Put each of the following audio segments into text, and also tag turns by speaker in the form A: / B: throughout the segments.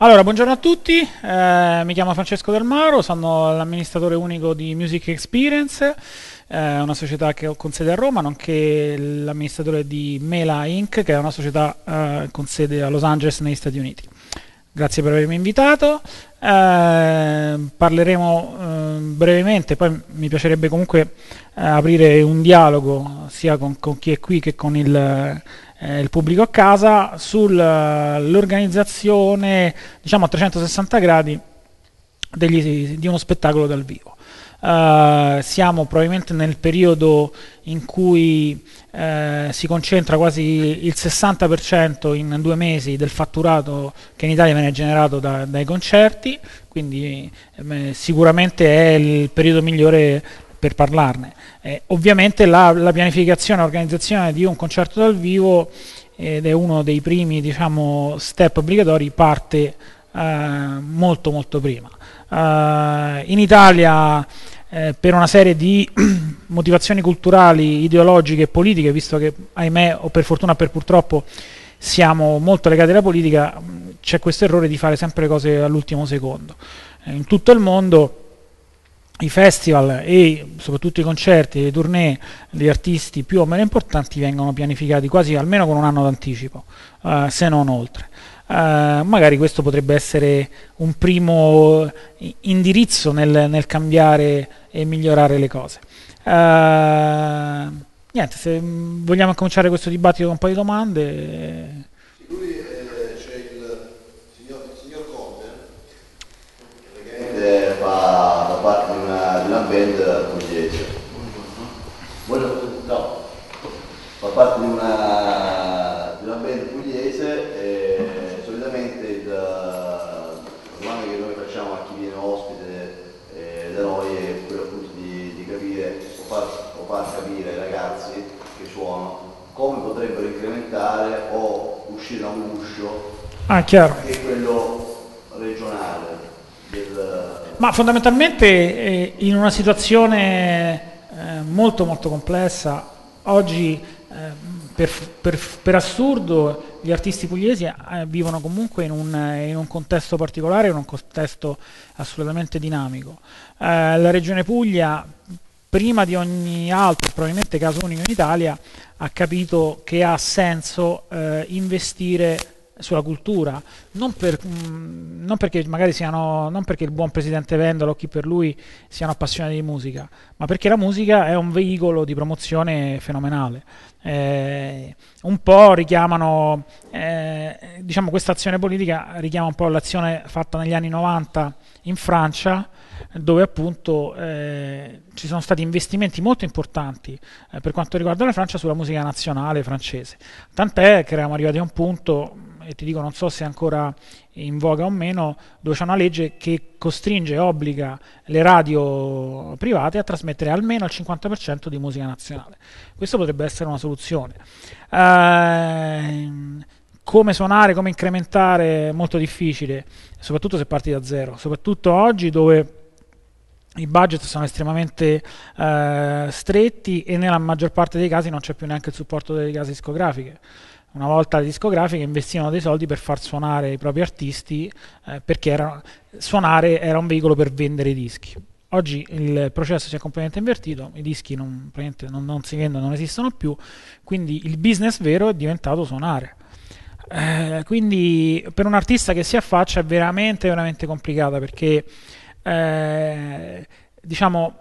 A: Allora, buongiorno a tutti, eh, mi chiamo Francesco Del Mauro, sono l'amministratore unico di Music Experience, eh, una società che ho con sede a Roma, nonché l'amministratore di Mela Inc., che è una società eh, con sede a Los Angeles negli Stati Uniti. Grazie per avermi invitato, eh, parleremo eh, brevemente, poi mi piacerebbe comunque eh, aprire un dialogo sia con, con chi è qui che con il eh, il pubblico a casa, sull'organizzazione diciamo a 360 gradi degli, di uno spettacolo dal vivo. Uh, siamo probabilmente nel periodo in cui uh, si concentra quasi il 60% in due mesi del fatturato che in Italia viene generato da, dai concerti, quindi eh, sicuramente è il periodo migliore per parlarne. Eh, ovviamente la, la pianificazione e organizzazione di un concerto dal vivo eh, ed è uno dei primi diciamo, step obbligatori, parte eh, molto molto prima. Eh, in Italia eh, per una serie di motivazioni culturali, ideologiche e politiche, visto che ahimè o per fortuna o per purtroppo siamo molto legati alla politica, c'è questo errore di fare sempre le cose all'ultimo secondo. Eh, in tutto il mondo i festival e soprattutto i concerti e le tournée degli artisti più o meno importanti vengono pianificati quasi almeno con un anno d'anticipo, uh, se non oltre. Uh, magari questo potrebbe essere un primo indirizzo nel, nel cambiare e migliorare le cose. Uh, niente, se mm, vogliamo cominciare questo dibattito con un paio di domande. Lui c'è cioè il signor, il signor Conte, fa da parte di una band
B: pugliese. Buongiorno. Buongiorno. No, fa parte di una, di una band pugliese e eh, solitamente il eh, domanda che noi facciamo a chi viene ospite eh, da noi è quello appunto di, di capire o far, o far capire ai ragazzi che suonano come
A: potrebbero incrementare o uscire da un uscio ah, chiaro. che è quello ma fondamentalmente eh, in una situazione eh, molto molto complessa, oggi eh, per, per, per, assurdo gli artisti pugliesi eh, vivono comunque in un, eh, in un, contesto particolare, in un contesto assolutamente dinamico. la regione Puglia prima di ogni altro, probabilmente caso unico in Italia, ha capito che ha senso eh, investire sulla cultura, non, per, mh, mm, non, perché magari siano, non perché il buon presidente Vendolo o chi per lui siano appassionati di musica, ma perché la musica è un veicolo di promozione fenomenale. Eh, un po' richiamano, eh, diciamo questa azione politica richiama un po' l'azione fatta negli anni 90 in Francia, dove appunto eh, ci sono stati investimenti molto importanti eh, per quanto riguarda la Francia sulla musica nazionale francese. Tant'è che eravamo arrivati a un punto e ti dico non so se è ancora in voga o meno, dove c'è una legge che costringe e obbliga le radio private a trasmettere almeno il 50% di musica nazionale. Questo potrebbe essere una soluzione. Ehm, come suonare, come incrementare, molto difficile, soprattutto se parti da zero, soprattutto oggi dove i budget sono estremamente eh, stretti e nella maggior parte dei casi non c'è più neanche il supporto delle case discografiche una volta le discografiche investivano dei soldi per far suonare i propri artisti eh, perché era, suonare era un veicolo per vendere i dischi. Oggi il processo si è completamente invertito, i dischi non, non, non si vendono, non esistono più, quindi il business vero è diventato suonare. Eh, quindi per un artista che si affaccia è veramente, veramente complicata perché eh, diciamo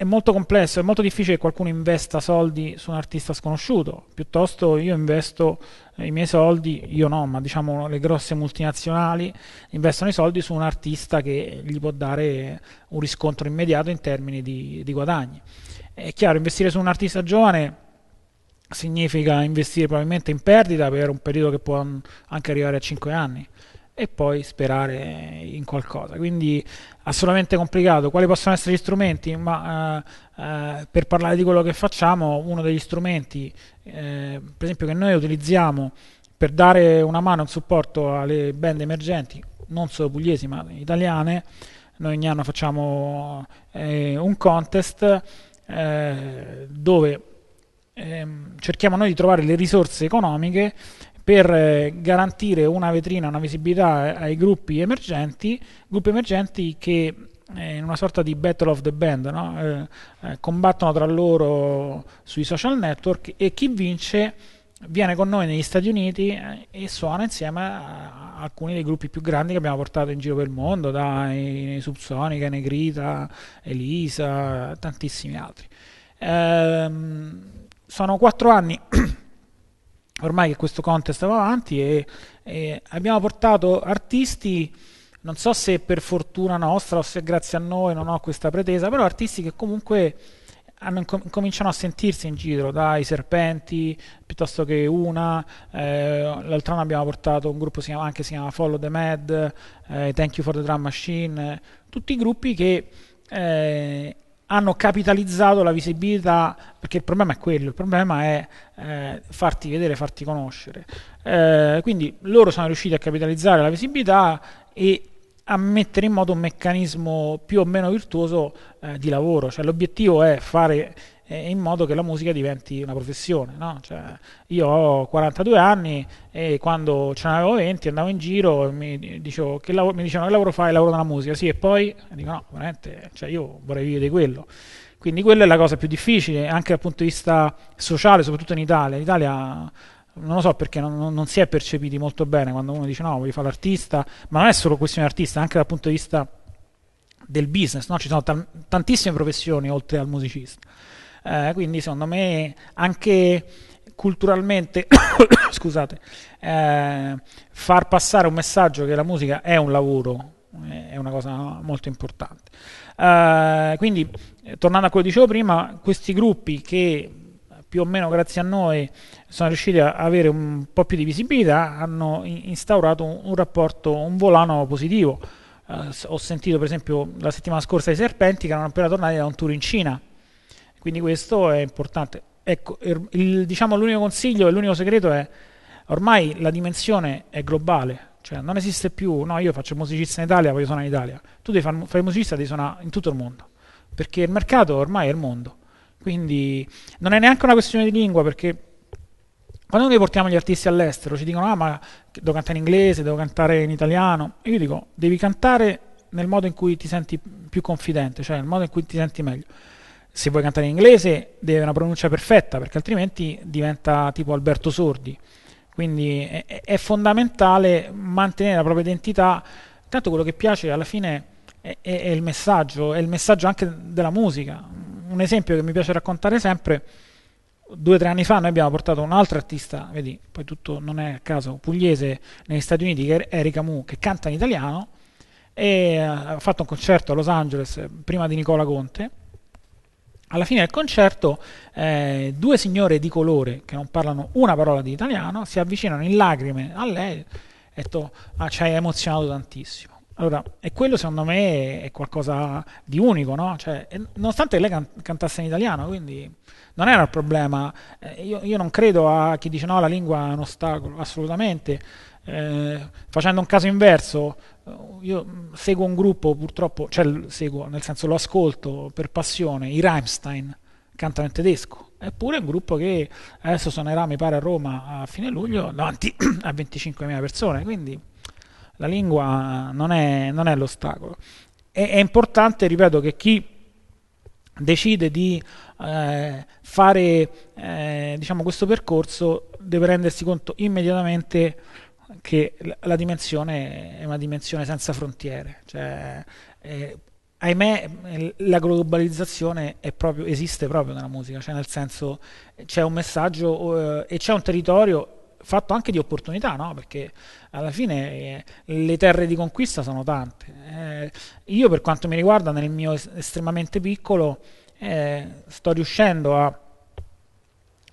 A: è molto complesso, è molto difficile che qualcuno investa soldi su un artista sconosciuto, piuttosto io investo eh, i miei soldi, io no, ma diciamo le grosse multinazionali investono i soldi su un artista che gli può dare un riscontro immediato in termini di, di guadagni. È chiaro, investire su un artista giovane significa investire probabilmente in perdita per un periodo che può anche arrivare a 5 anni e poi sperare in qualcosa. Quindi assolutamente complicato. Quali possono essere gli strumenti? Ma eh, eh, per parlare di quello che facciamo, uno degli strumenti, eh, per esempio, che noi utilizziamo per dare una mano, un supporto alle band emergenti, non solo pugliesi ma italiane, noi ogni anno facciamo eh, un contest eh, dove ehm, cerchiamo noi di trovare le risorse economiche per eh, garantire una vetrina, una visibilità eh, ai gruppi emergenti, gruppi emergenti che eh, in una sorta di battle of the band, no? eh, combattono tra loro sui social network e chi vince viene con noi negli Stati Uniti e suona insieme a alcuni dei gruppi più grandi che abbiamo portato in giro per il mondo, dai Subsonica, Negrita, Elisa, tantissimi altri. Ehm, sono quattro anni ormai che questo contest va avanti e, e abbiamo portato artisti non so se per fortuna nostra o se grazie a noi non ho questa pretesa, però artisti che comunque hanno, cominciano a sentirsi in giro, dai Serpenti, piuttosto che Una, eh, l'altro anno abbiamo portato un gruppo si chiama, anche si chiama Follow the Mad, eh, Thank You for the Drum Machine, eh, tutti gruppi che eh, hanno capitalizzato la visibilità, perché il problema è quello, il problema è eh, farti vedere, farti conoscere. Eh, quindi loro sono riusciti a capitalizzare la visibilità e a mettere in moto un meccanismo più o meno virtuoso eh, di lavoro, cioè l'obiettivo è fare eh, in modo che la musica diventi una professione. No? Cioè, io ho 42 anni e quando ce n'avevo 20 andavo in giro e mi, dicevo, che lavoro, mi dicevano che lavoro fai? Lavoro nella musica, sì, e poi e dico no, veramente, cioè, io vorrei vivere di quello. Quindi quella è la cosa più difficile, anche dal punto di vista sociale, soprattutto in Italia. In Italia non lo so perché non, non, si è percepiti molto bene quando uno dice no, voglio fare l'artista, ma non è solo questione artista, anche dal punto di vista del business, no? ci sono t- tantissime professioni oltre al musicista. Eh, quindi secondo me anche culturalmente scusate, eh, far passare un messaggio che la musica è un lavoro eh, è una cosa molto importante. Eh, quindi eh, tornando a quello che dicevo prima, questi gruppi che più o meno grazie a noi sono riusciti a avere un po' più di visibilità, hanno instaurato un, un rapporto, un volano positivo. Eh, ho sentito per esempio la settimana scorsa i Serpenti che erano appena tornati da un tour in Cina quindi questo è importante. Ecco, er, il, diciamo l'unico consiglio e l'unico segreto è ormai la dimensione è globale, cioè non esiste più, no io faccio musicista in Italia, poi suonare in Italia, tu devi fare, fare musicista, devi suonare in tutto il mondo, perché il mercato ormai è il mondo, quindi non è neanche una questione di lingua, perché quando noi portiamo gli artisti all'estero ci dicono ah ma devo cantare in inglese, devo cantare in italiano, e io dico devi cantare nel modo in cui ti senti più confidente, cioè nel modo in cui ti senti meglio se vuoi cantare in inglese deve avere una pronuncia perfetta perché altrimenti diventa tipo Alberto Sordi quindi è, è, fondamentale mantenere la propria identità tanto quello che piace alla fine è, è, è, il messaggio è il messaggio anche della musica un esempio che mi piace raccontare sempre due o tre anni fa noi abbiamo portato un altro artista vedi poi tutto non è a caso pugliese negli Stati Uniti che è Erika Mu che canta in italiano e eh, ha fatto un concerto a Los Angeles eh, prima di Nicola Conte alla fine del concerto eh, due signore di colore che non parlano una parola di italiano si avvicinano in lacrime a lei e to, ah, ci hai emozionato tantissimo. Allora, e quello secondo me è qualcosa di unico, no? Cioè, nonostante lei can- cantasse in italiano, quindi non era il problema. Eh, io, io, non credo a chi dice no, la lingua è un ostacolo, assolutamente. Eh, facendo un caso inverso, io seguo un gruppo purtroppo, cioè seguo, nel senso lo ascolto per passione, i Rammstein cantano in tedesco, eppure è un gruppo che adesso suonerà mi pare a Roma a fine luglio davanti a 25.000 persone, quindi la lingua non è, non è l'ostacolo. E, è importante, ripeto, che chi decide di eh, fare eh, diciamo, questo percorso deve rendersi conto immediatamente che la dimensione è una dimensione senza frontiere. Cioè, eh, ahimè, la globalizzazione proprio, esiste proprio nella musica, cioè nel senso c'è un messaggio eh, e c'è un territorio fatto anche di opportunità, no? perché alla fine eh, le terre di conquista sono tante. Eh, io per quanto mi riguarda, nel mio estremamente piccolo, eh, sto riuscendo a,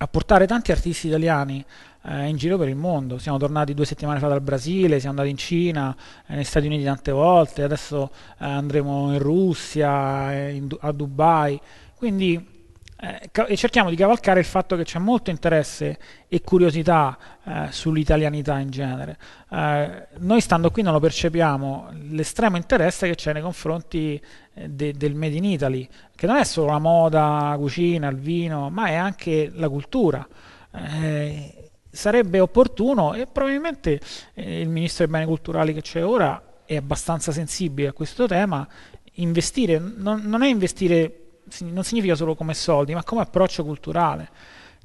A: a portare tanti artisti italiani eh, in giro per il mondo. Siamo tornati due settimane fa dal Brasile, siamo andati in Cina, eh, negli Stati Uniti tante volte, adesso eh, andremo in Russia, eh, in, a Dubai. Quindi eh, e cerchiamo di cavalcare il fatto che c'è molto interesse e curiosità eh, sull'italianità in genere. Eh, noi stando qui non lo percepiamo l'estremo interesse che c'è nei confronti eh, de- del Made in Italy, che non è solo la moda, la cucina, il vino, ma è anche la cultura. Eh, sarebbe opportuno e probabilmente eh, il ministro dei beni culturali che c'è ora è abbastanza sensibile a questo tema, investire non, non, è investire, non significa solo come soldi, ma come approccio culturale.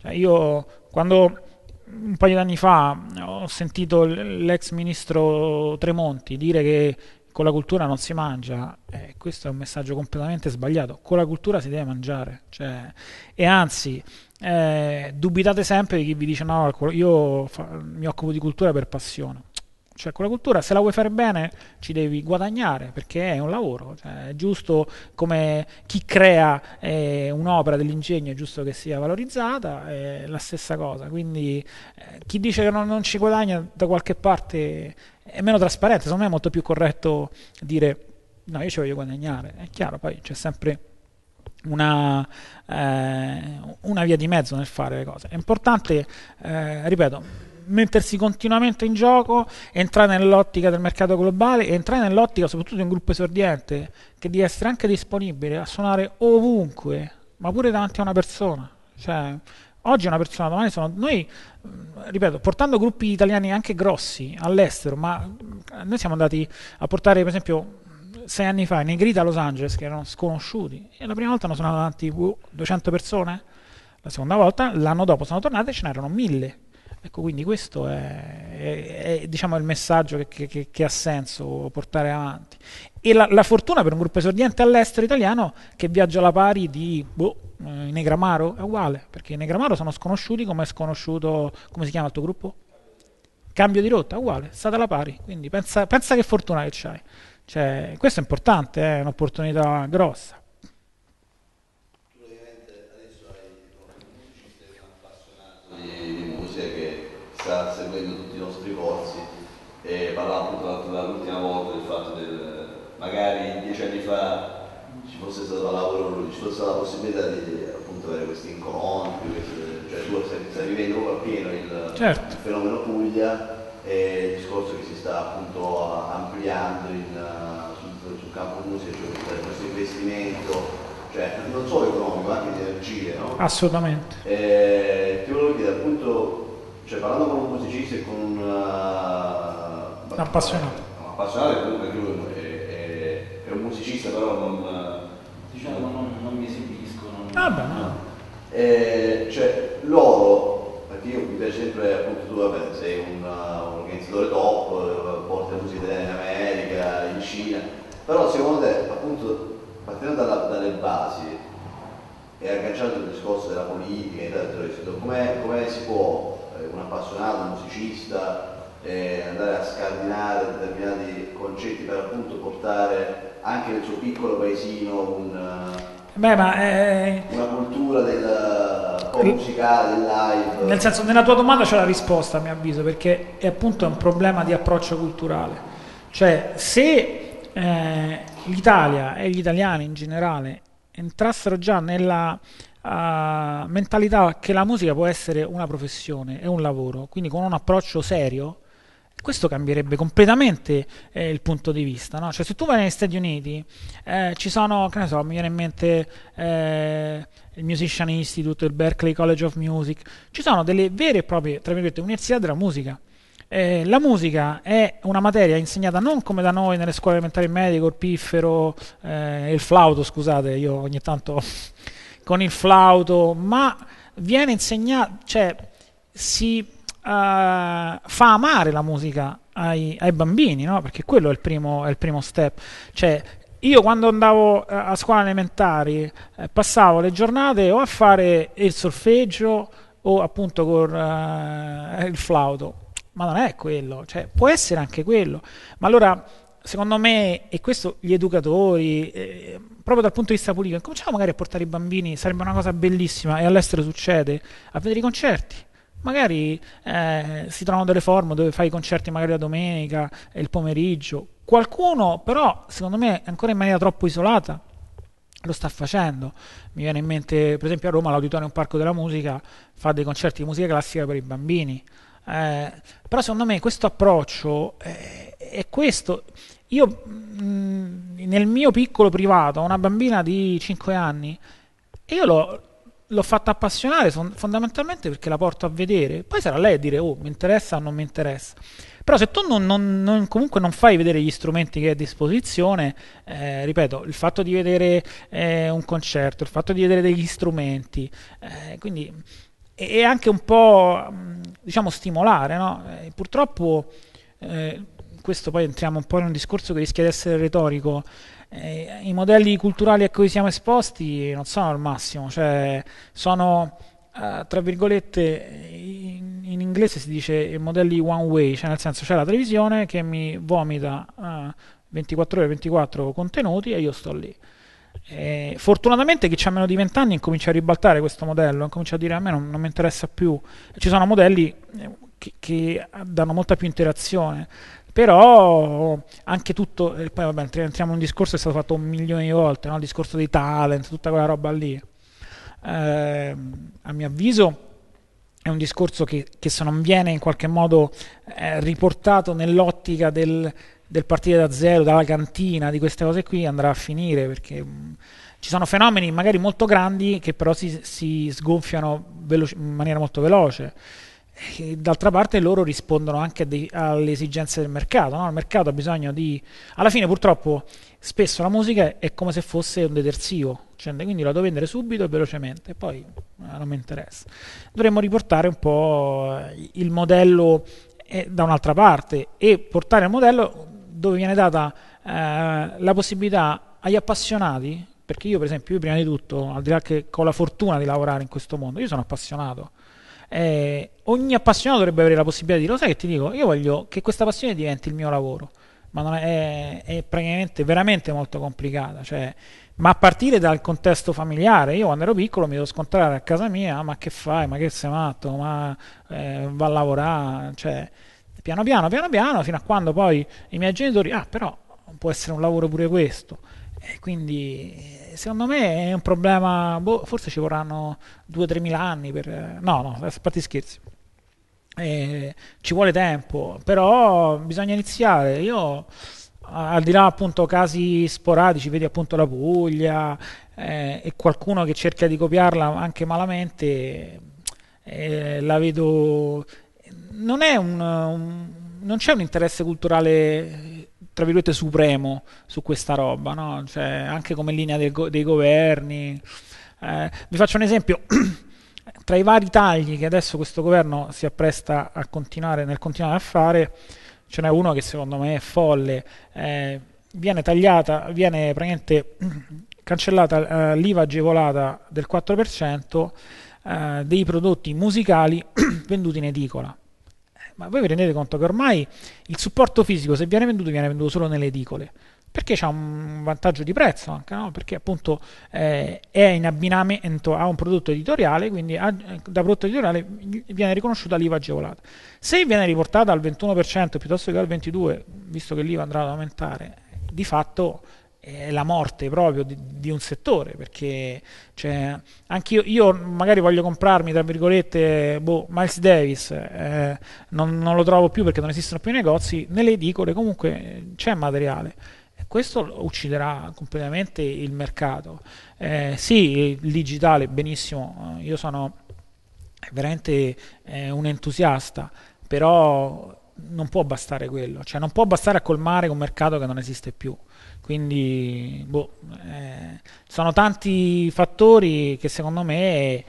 A: Cioè io quando un paio di anni fa ho sentito l'ex ministro Tremonti dire che con la cultura non si mangia, eh, questo è un messaggio completamente sbagliato, con la cultura si deve mangiare, cioè, e anzi eh, dubitate sempre di chi vi dice no, io fa, mi occupo di cultura per passione, cioè con la cultura se la vuoi fare bene ci devi guadagnare perché è un lavoro cioè, è giusto come chi crea eh, un'opera dell'ingegno è giusto che sia valorizzata è la stessa cosa quindi eh, chi dice che non, non, ci guadagna da qualche parte è meno trasparente secondo me è molto più corretto dire no io ci voglio guadagnare è chiaro poi c'è sempre una, eh, una via di mezzo nel fare le cose è importante eh, ripeto mettersi continuamente in gioco, entrare nell'ottica del mercato globale e entrare nell'ottica soprattutto di un gruppo esordiente che di essere anche disponibile a suonare ovunque, ma pure davanti a una persona. Cioè, oggi una persona, domani sono noi, ripeto, portando gruppi italiani anche grossi all'estero, ma noi siamo andati a portare per esempio sei anni fa i Negrita a Los Angeles che erano sconosciuti e la prima volta hanno suonato davanti 200 boh, persone, la seconda volta l'anno dopo sono tornate e ce n'erano mille. Ecco, quindi questo è, è, è diciamo, il messaggio che, che, che, ha senso portare avanti. E la, la, fortuna per un gruppo esordiente all'estero italiano che viaggia alla pari di boh, eh, Negramaro è uguale, perché i Negramaro sono sconosciuti come è sconosciuto, come si chiama il tuo gruppo? Cambio di rotta, uguale, state alla pari, quindi pensa, pensa che fortuna che c'hai. Cioè, questo è importante, è un'opportunità grossa.
B: fa ci fosse stato la lavoro, ci fosse stata la possibilità di appunto, avere questi incontri, queste, cioè tu stai vivendo appieno il, certo. il fenomeno Puglia e il discorso che si sta appunto ampliando in, eh, sul, sul, campo museo, cioè questo investimento, cioè non solo economico, ma anche di energie,
A: no? Assolutamente.
B: E, ti volevo chiedere appunto, cioè parlando con un musicista e con un
A: eh, appassionato,
B: un appassionato comunque esibisce, però non... Eh, diciamo non, non mi esibiscono. Ah, beh, no. Eh, cioè, loro, perché io mi piace sempre, appunto, tu vabbè, sei un, eh, un organizzatore top, eh, porti la musica in America, in Cina, però secondo te, appunto, partendo dalla, dalle basi, e agganciato il discorso della politica, come, cioè, come si può un appassionato, un musicista, eh, andare a scardinare determinati concetti per appunto portare anche nel suo piccolo paesino un, eh,
A: Beh, ma, eh, eh, una
B: cultura del musicale, del live.
A: Nel senso, nella tua domanda c'è la risposta, a mio avviso, perché è appunto un problema di approccio culturale. Cioè, se eh, l'Italia e gli italiani in generale entrassero già nella uh, mentalità che la musica può essere una professione e un lavoro, quindi con un approccio serio, questo cambierebbe completamente eh, il punto di vista. No? Cioè, se tu vai negli Stati Uniti, eh, ci sono, che ne so, mi viene in mente eh, il Musician Institute, il Berkeley College of Music, ci sono delle vere e proprie, tra virgolette, università della musica. Eh, la musica è una materia insegnata non come da noi nelle scuole elementari medie col piffero eh, il flauto, scusate, io ogni tanto con il flauto, ma viene insegnata, cioè si eh, fa amare la musica ai, ai bambini, no? perché quello è il primo, è il primo step. Cioè, io quando andavo eh, a scuola elementari eh, passavo le giornate o a fare il sorfeggio o appunto con eh, il flauto, ma non è quello, cioè, può essere anche quello. Ma allora, secondo me, e questo gli educatori, eh, proprio dal punto di vista politico, cominciamo magari a portare i bambini, sarebbe una cosa bellissima e all'estero succede, a vedere i concerti magari eh, si trovano delle forme dove fai i concerti magari la domenica e il pomeriggio. Qualcuno però, secondo me, ancora in maniera troppo isolata lo sta facendo. Mi viene in mente, per esempio, a Roma l'Auditorium Parco della Musica fa dei concerti di musica classica per i bambini. Eh, però secondo me questo approccio eh, è questo. Io mh, mm, nel mio piccolo privato ho una bambina di 5 anni e io l'ho, l'ho fatta appassionare fondamentalmente perché la porto a vedere. Poi sarà lei a dire, oh, mi interessa o non mi interessa. Però se tu non, non, non, comunque non fai vedere gli strumenti che hai a disposizione, eh, ripeto, il fatto di vedere eh, un concerto, il fatto di vedere degli strumenti, eh, quindi è anche un po' mm, diciamo stimolare, no? Eh, purtroppo eh, questo poi entriamo un po' in un discorso che rischia di essere retorico eh, i modelli culturali a cui siamo esposti non sono al massimo, cioè sono eh, tra virgolette in, in, inglese si dice modelli one way, cioè nel senso c'è la televisione che mi vomita 24 eh, ore 24 contenuti e io sto lì. E eh, fortunatamente chi ha meno di 20 anni incomincia a ribaltare questo modello, incomincia a dire a me non, non mi interessa più. Ci sono modelli eh, che, che danno molta più interazione però anche tutto, e eh, poi vabbè, entriamo in un discorso che è stato fatto un milione di volte, no? il discorso dei talent, tutta quella roba lì, eh, a mio avviso è un discorso che, che se non viene in qualche modo eh, riportato nell'ottica del, del, partire da zero, dalla cantina, di queste cose qui, andrà a finire perché mh, mm, ci sono fenomeni magari molto grandi che però si, si sgonfiano veloce, in maniera molto veloce. Eh, d'altra parte loro rispondono anche dei, alle esigenze del mercato, no? il mercato ha bisogno di... Alla fine purtroppo spesso la musica è come se fosse un detersivo, cioè, quindi la devo vendere subito e velocemente, poi eh, non mi interessa. Dovremmo riportare un po' eh, il modello eh, da un'altra parte e portare il modello dove viene data eh, la possibilità agli appassionati, perché io per esempio, io prima di tutto, al di là che ho la fortuna di lavorare in questo mondo, io sono appassionato eh, ogni appassionato dovrebbe avere la possibilità di dire, lo sai che ti dico, io voglio che questa passione diventi il mio lavoro, ma è, è, è, praticamente veramente molto complicata, cioè, ma a partire dal contesto familiare, io quando ero piccolo mi devo scontrare a casa mia, ma che fai, ma che sei matto, ma eh, va a lavorare, cioè, piano piano, piano piano, fino a quando poi i miei genitori, ah però può essere un lavoro pure questo. E quindi secondo me è un problema, boh, forse ci vorranno 2-3 mila anni per... No, no, a parte scherzi. E ci vuole tempo, però bisogna iniziare. Io al di là appunto casi sporadici, vedi appunto la Puglia eh, e qualcuno che cerca di copiarla anche malamente, eh, la vedo... Non, un, un, non c'è un interesse culturale tra virgolette supremo su questa roba, no? cioè, anche come linea dei, go- dei governi. Eh, vi faccio un esempio. tra i vari tagli che adesso questo governo si appresta a continuare, nel continuare a fare, ce n'è uno che secondo me è folle. Eh, viene tagliata, viene praticamente cancellata eh, l'IVA agevolata del 4% eh, dei prodotti musicali venduti in edicola. Ma voi vi rendete conto che ormai il supporto fisico, se viene venduto, viene venduto solo nelle edicole perché c'è un vantaggio di prezzo anche, no? perché appunto eh, è in abbinamento a un prodotto editoriale, quindi a, da prodotto editoriale viene riconosciuta l'IVA agevolata. Se viene riportata al 21% piuttosto che al 22%, visto che l'IVA andrà ad aumentare, di fatto è la morte proprio di, di un settore, perché cioè, anche io, io, magari voglio comprarmi, tra virgolette, boh, Miles Davis, eh, non, non, lo trovo più perché non esistono più i negozi, nelle edicole comunque c'è materiale. e Questo ucciderà completamente il mercato. Eh, sì, il digitale, benissimo, io sono veramente eh, un entusiasta, però non può bastare quello, cioè non può bastare a colmare un mercato che non esiste più. Quindi boh, eh, sono tanti fattori che secondo me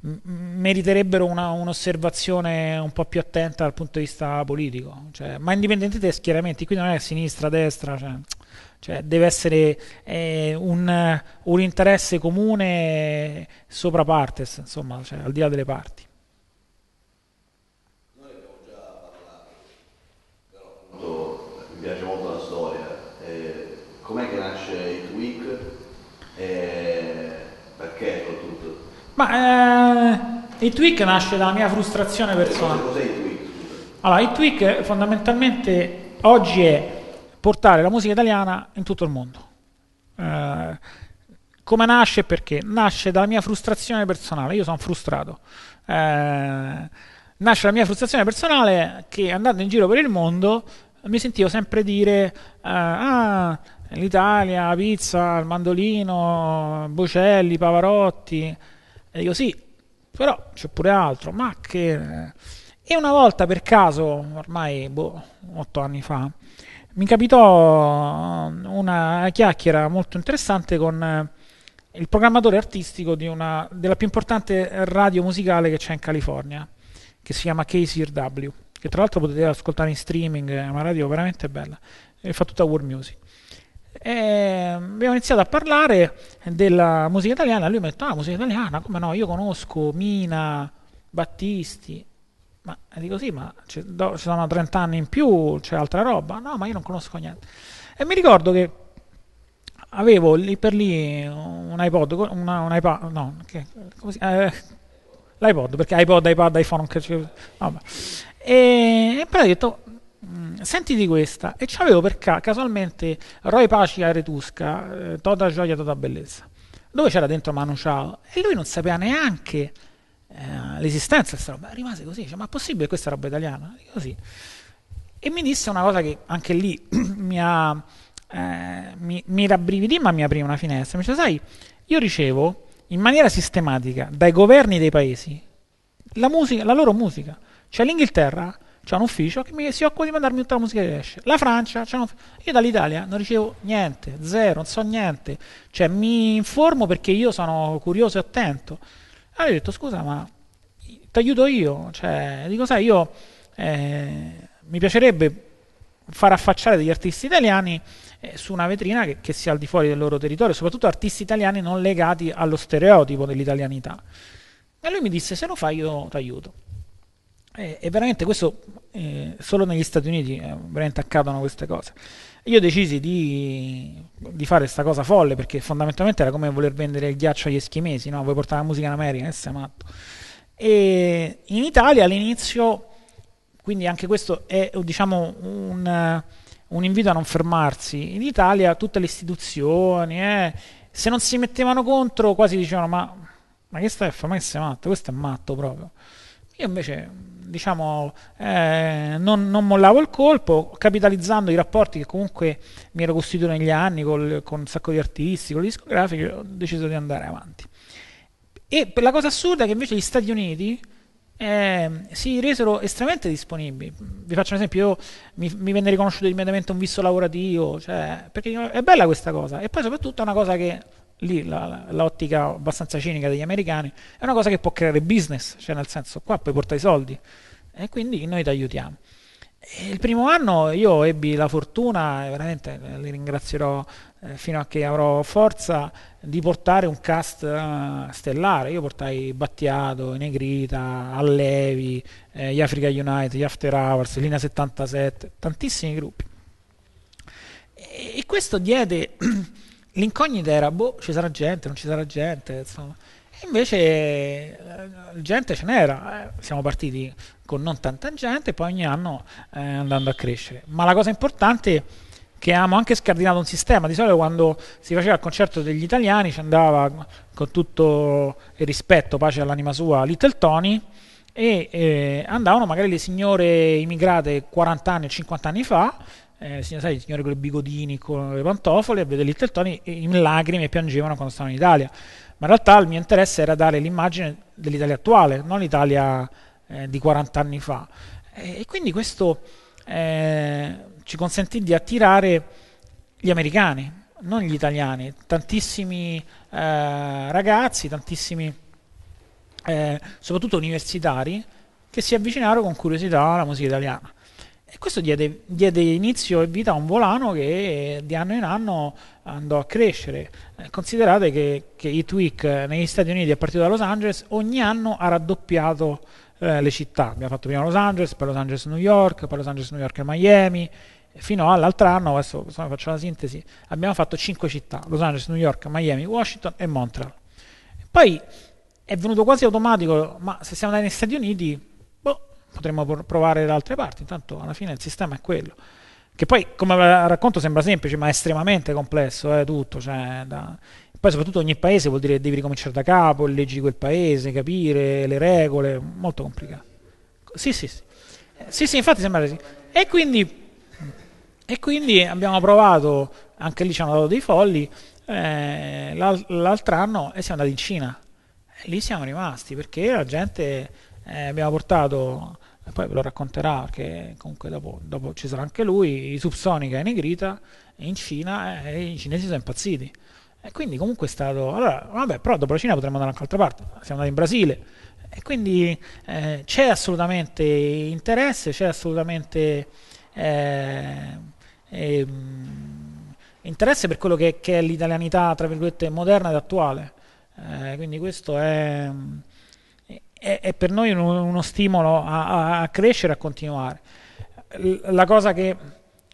A: meriterebbero una, un'osservazione un po' più attenta dal punto di vista politico, cioè, ma indipendenti dai schieramenti, qui non è sinistra, destra, cioè, cioè deve essere eh, un, un, interesse comune sopra partes, insomma, cioè, al di là delle parti.
B: com'è che nasce It Week e eh, perché tutto?
A: Ma eh, It Week nasce dalla mia frustrazione cioè, personale. Cos'è It Week? Allora, It Week fondamentalmente oggi è portare la musica italiana in tutto il mondo. Eh, come nasce e perché? Nasce dalla mia frustrazione personale, io sono frustrato. Eh, nasce dalla mia frustrazione personale che andando in giro per il mondo mi sentivo sempre dire eh, ah, l'Italia, pizza, il mandolino, Bocelli, Pavarotti. E dico sì, però c'è pure altro, ma che... Eh, e una volta per caso, ormai boh, otto anni fa, mi capitò eh, una chiacchiera molto interessante con eh, il programmatore artistico una, della più importante radio musicale che c'è in California, che si chiama KCRW, che tra l'altro potete ascoltare in streaming, è una radio veramente bella, e fa tutta World Music. E abbiamo iniziato a parlare della musica italiana. Lui mi ha detto: Ah, musica italiana, come no? Io conosco Mina, Battisti. Ma dico sì, ma ci, do, sono 30 anni in più, c'è altra roba. No, ma io non conosco niente. E mi ricordo che avevo lì per lì un iPod, una, un iPad, no, che, si, eh, l'iPod, perché iPod, iPad, iPhone, non c'è, no, e, e poi ho detto, sentiti questa, e c'avevo per ca- casualmente Roy Paci a Retusca, eh, Tota Gioia, Tota Bellezza, dove c'era dentro Manu Ciao, e lui non sapeva neanche eh, l'esistenza di questa roba, rimase così, dice, ma è possibile questa roba italiana? Così. E mi disse una cosa che anche lì mi, ha, eh, mi, mi rabbrividì, ma mi aprì una finestra, mi dice, sai, io ricevo in maniera sistematica dai governi dei paesi la, musica, la loro musica, cioè l'Inghilterra c'è un ufficio che mi, si occupa di mandarmi tutta la musica che esce. La Francia, c'è un, io dall'Italia non ricevo niente, zero, non so niente. Cioè, mi informo perché io sono curioso e attento. Allora io ho detto, scusa, ma ti aiuto io. Cioè, dico, sai, io eh, mi piacerebbe far affacciare degli artisti italiani eh, su una vetrina che, che, sia al di fuori del loro territorio, soprattutto artisti italiani non legati allo stereotipo dell'italianità. E lui mi disse, se lo fai io ti aiuto. E, veramente questo, eh, solo negli Stati Uniti eh, veramente accadono queste cose. Io decisi di, di fare questa cosa folle perché fondamentalmente era come voler vendere il ghiaccio agli eschimesi, no? Vuoi portare la musica in America, eh, sei matto. E in Italia all'inizio, quindi anche questo è diciamo un un invito a non fermarsi. In Italia tutte le istituzioni, eh, se non si mettevano contro, quasi dicevano ma, ma che stai a fare? Ma che sei matto? Questo è matto proprio. Io invece diciamo, eh, non, non, mollavo il colpo, capitalizzando i rapporti che comunque mi ero costituito negli anni col, con un sacco di artisti, con le discografiche, ho deciso di andare avanti. E la cosa assurda è che invece gli Stati Uniti eh, si resero estremamente disponibili. Vi faccio un esempio, io mi, mi venne riconosciuto immediatamente un visto lavorativo, cioè, perché è bella questa cosa. E poi soprattutto è una cosa che lì la, l'ottica abbastanza cinica degli americani, è una cosa che può creare business, cioè nel senso qua puoi portare i soldi e quindi noi ti aiutiamo. il primo anno io ebbi la fortuna, e veramente li ringrazierò eh, fino a che avrò forza, di portare un cast eh, stellare. Io portai Battiato, Negrita, Allevi, eh, gli Africa United, gli After Hours, Lina 77, tantissimi gruppi. e questo diede l'incognita era, boh, ci sarà gente, non ci sarà gente, insomma. E invece eh, gente ce n'era, eh. siamo partiti con non tanta gente, poi ogni anno eh, andando a crescere. Ma la cosa importante è che abbiamo anche scardinato un sistema. Di solito quando si faceva il concerto degli italiani ci andava con tutto il rispetto, pace all'anima sua, Little Tony, e eh, andavano magari le signore immigrate 40 anni 50 anni fa eh, signore, sai, signore con i bigodini, con le pantofole, a vedere Little Tony in lacrime e piangevano quando stavano in Italia. Ma in realtà il mio interesse era dare l'immagine dell'Italia attuale, non l'Italia eh, di 40 anni fa. Eh, e, quindi questo eh, ci consentì di attirare gli americani, non gli italiani. Tantissimi eh, ragazzi, tantissimi, eh, soprattutto universitari, che si avvicinarono con curiosità alla musica italiana. E questo diede, diede, inizio e vita a un volano che di anno in anno andò a crescere. Eh, considerate che, che Heat Week eh, negli Stati Uniti a partire da Los Angeles, ogni anno ha raddoppiato eh, le città. Abbiamo fatto prima Los Angeles, poi Los Angeles New York, poi Los Angeles New York e Miami, fino all'altro anno, adesso faccio la sintesi, abbiamo fatto cinque città, Los Angeles, New York, Miami, Washington e Montreal. Poi è venuto quasi automatico, ma se siamo andati negli Stati Uniti potremmo provare da altre parti, Intanto, alla fine il sistema è quello. Che poi, come racconto, sembra semplice, ma è estremamente complesso, è eh, tutto. Cioè, da... Poi soprattutto ogni paese vuol dire che devi ricominciare da capo, leggi quel paese, capire le regole, molto complicato. Sì, sì, sì. Eh, sì, sì, infatti sembra sì. E quindi, e quindi abbiamo provato, anche lì ci hanno dato dei folli, eh, l'altro anno e siamo andati in Cina. lì siamo rimasti perché la gente eh, abbiamo portato, poi ve lo racconterà perché comunque dopo, dopo ci sarà anche lui, i Subsonica e Negrita in Cina eh, e i cinesi sono impazziti. E quindi comunque è stato... Allora, vabbè, però dopo la Cina potremmo andare anche altra parte, siamo andati in Brasile. E quindi eh, c'è assolutamente interesse, c'è assolutamente... Eh, eh, interesse per quello che, che, è l'italianità, tra virgolette, moderna ed attuale. Eh, quindi questo è, è, è per noi uno, uno stimolo a, a, crescere, a continuare. la cosa che,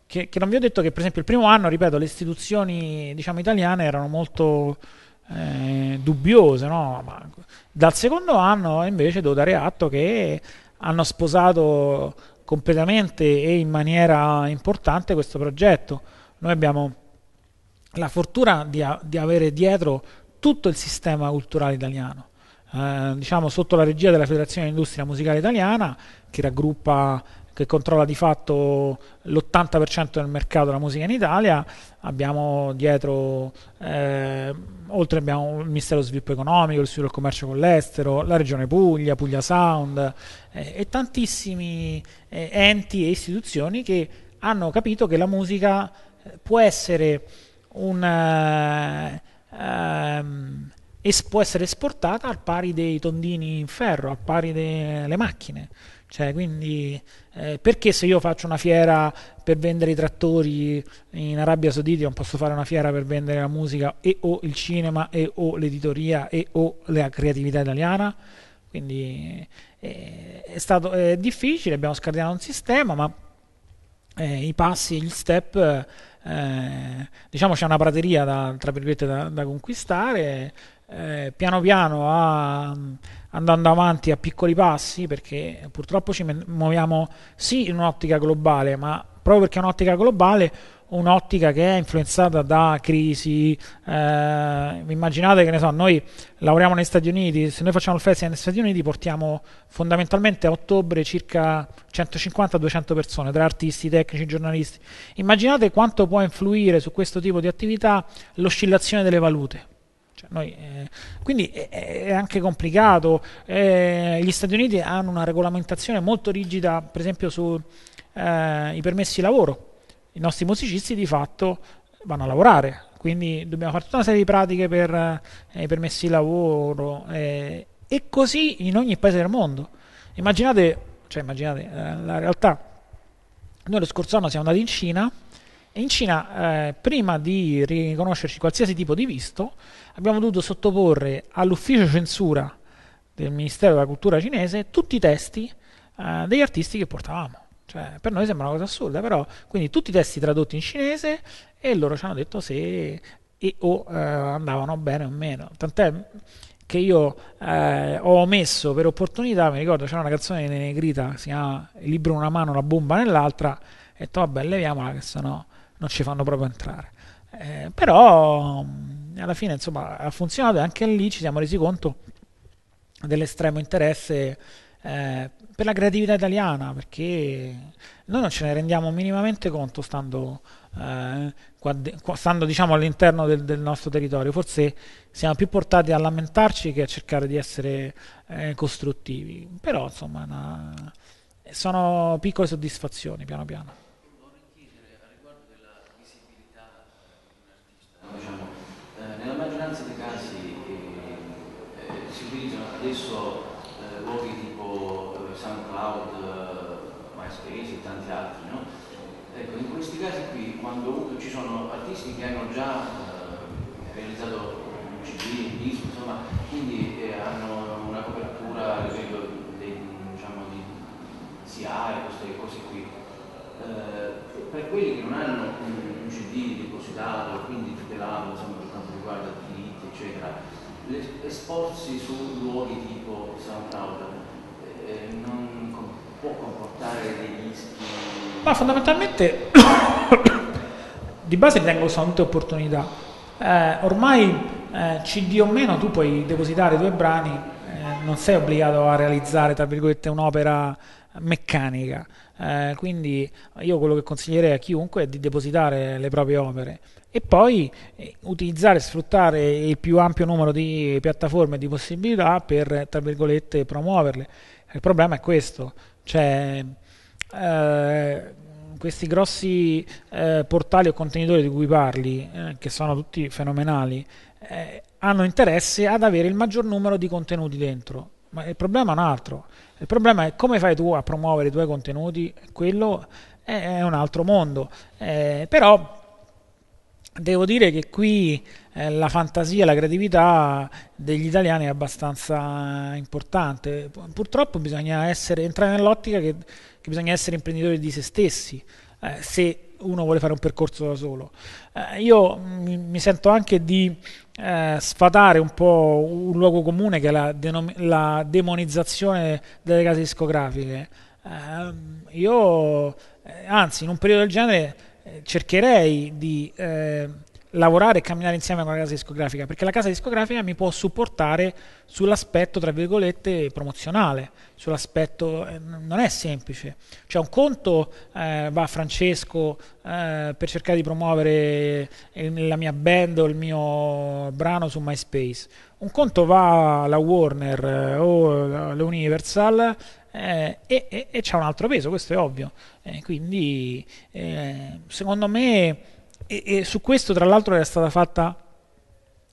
A: che, che, non vi ho detto è che per esempio il primo anno, ripeto, le istituzioni diciamo, italiane erano molto eh, dubbiose, no? Ma dal secondo anno invece devo dare atto che hanno sposato completamente e in maniera importante questo progetto. Noi abbiamo la fortuna di, a, di, avere dietro tutto il sistema culturale italiano. Eh, diciamo sotto la regia della Federazione Industria Musicale Italiana che raggruppa che controlla di fatto l'80% del mercato della musica in Italia, abbiamo dietro, eh, oltre abbiamo il Ministero dello Sviluppo Economico, il Ministero del Commercio con l'Estero, la Regione Puglia, Puglia Sound eh, e tantissimi eh, enti e istituzioni che hanno capito che la musica eh, può essere un... Um, e può essere esportata al pari dei tondini in ferro, al pari delle macchine. Cioè, quindi, eh, perché se io faccio una fiera per vendere i trattori in Arabia Saudita, non posso fare una fiera per vendere la musica e o il cinema e o l'editoria e o la creatività italiana? Quindi eh, è stato eh, difficile, abbiamo scardinato un sistema, ma eh, i passi, gli step... Eh, diciamo c'è una prateria da, da, da conquistare eh, piano piano a, andando avanti a piccoli passi, perché purtroppo ci muoviamo sì in un'ottica globale, ma proprio perché è un'ottica globale, un'ottica che è influenzata da crisi. Eh, immaginate che ne so, noi lavoriamo negli Stati Uniti, se noi facciamo il festival negli Stati Uniti portiamo fondamentalmente a ottobre circa 150-200 persone, tra artisti, tecnici, giornalisti. Immaginate quanto può influire su questo tipo di attività l'oscillazione delle valute cioè noi, eh, quindi è, è, anche complicato. Eh, gli Stati Uniti hanno una regolamentazione molto rigida, per esempio, sui eh, permessi lavoro. I nostri musicisti di fatto vanno a lavorare, quindi dobbiamo fare tutta una serie di pratiche per eh, i permessi di lavoro eh, e così in ogni paese del mondo. Immaginate, cioè immaginate eh, la realtà. Noi lo scorso anno siamo andati in Cina e in Cina, eh, prima di riconoscerci qualsiasi tipo di visto, abbiamo dovuto sottoporre all'ufficio censura del Ministero della Cultura cinese tutti i testi eh, degli artisti che portavamo. Cioè, per noi sembra una cosa assurda, però quindi tutti i testi tradotti in cinese e loro ci hanno detto se e, o eh, andavano bene o meno. Tant'è che io eh, ho omesso per opportunità, mi ricordo c'era una canzone Negrita, si chiama Il libro in una mano, la bomba nell'altra, e ho detto vabbè leviamola che sennò non ci fanno proprio entrare. Eh, però alla fine insomma ha funzionato e anche lì ci siamo resi conto dell'estremo interesse eh, per la creatività italiana perché noi non ce ne rendiamo minimamente conto stando, eh, qua, stando diciamo, all'interno del, del, nostro territorio forse siamo più portati a lamentarci che a cercare di essere eh, costruttivi però insomma una, sono piccole soddisfazioni piano piano riguardo
B: diciamo, adesso eh, luoghi tipo eh, SoundCloud, eh, MySpace e tanti altri, no? Ecco, in questi casi qui, quando ci sono artisti che hanno già eh, realizzato un CD, un disco, insomma, quindi eh, hanno una copertura a livello dei, diciamo, di SIA e queste cose qui, eh, per quelli che non hanno un, un CD depositato, quindi tutelato, insomma, per quanto riguarda diritti, eccetera, esporsi su luoghi tipo SoundCloud eh, non può comportare dei rischi?
A: Ma fondamentalmente di base ritengo solamente opportunità. Eh, ormai eh, CD o meno tu puoi depositare i tuoi brani, eh, non sei obbligato a realizzare tra virgolette un'opera meccanica. Eh, quindi io quello che consiglierei a chiunque è di depositare le proprie opere e poi eh, utilizzare e sfruttare il più ampio numero di piattaforme e di possibilità per, tra virgolette, promuoverle. Il problema è questo, cioè eh, questi grossi eh, portali o contenitori di cui parli, eh, che sono tutti fenomenali, eh, hanno interesse ad avere il maggior numero di contenuti dentro. Ma il problema è un altro. Il problema è come fai tu a promuovere i tuoi contenuti, quello è, è un altro mondo. Eh, però Devo dire che qui eh, la fantasia, la creatività degli italiani è abbastanza importante. Purtroppo bisogna essere, entrare nell'ottica che, che, bisogna essere imprenditori di se stessi, eh, se uno vuole fare un percorso da solo. Eh, io mi, mi, sento anche di eh, sfatare un po' un luogo comune che è la, la demonizzazione delle case discografiche. Ehm, io, eh, anzi, in un periodo del genere cercherei di eh, lavorare e camminare insieme con la casa discografica, perché la casa discografica mi può supportare sull'aspetto, tra virgolette, promozionale, sull'aspetto eh, non è semplice. Cioè un conto eh, va a Francesco eh, per cercare di promuovere eh, la mia band o il mio brano su MySpace, un conto va alla Warner eh, o alla Universal eh, e, e, e c'è un altro peso, questo è ovvio. Eh, quindi eh, secondo me, e, e, su questo tra l'altro era stata fatta